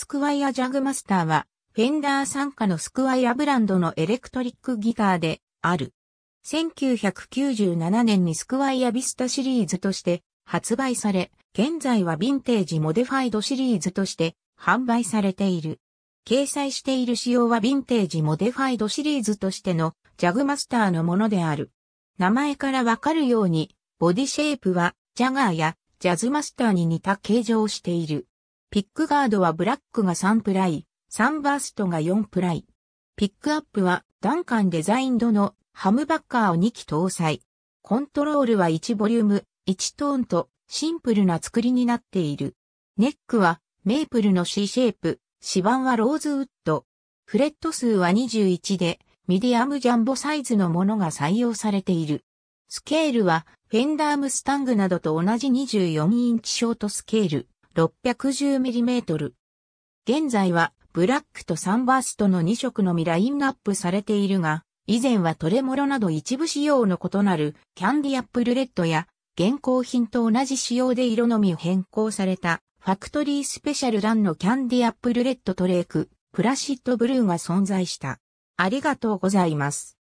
スクワイアジャグマスターは、フェンダー傘下のスクワイアブランドのエレクトリックギターである。1997年にスクワイアビスタシリーズとして発売され、現在はヴィンテージモデファイドシリーズとして販売されている。掲載している仕様はヴィンテージモデファイドシリーズとしてのジャグマスターのものである。名前からわかるように、ボディシェイプはジャガーやジャズマスターに似た形状をしている。ピックガードはブラックが3プライ、サンバーストが4プライ。ピックアップはダンカンデザインドのハムバッカーを2機搭載。コントロールは1ボリューム、1トーンとシンプルな作りになっている。ネックはメープルの C シェイプ、指板はローズウッド。フレット数は21で、ミディアムジャンボサイズのものが採用されている。スケールはフェンダームスタングなどと同じ24インチショートスケール。610mm。現在はブラックとサンバーストの2色のみラインナップされているが、以前はトレモロなど一部仕様の異なるキャンディアップルレッドや現行品と同じ仕様で色のみ変更されたファクトリースペシャルランのキャンディアップルレッドトレーク、プラシッドブルーが存在した。ありがとうございます。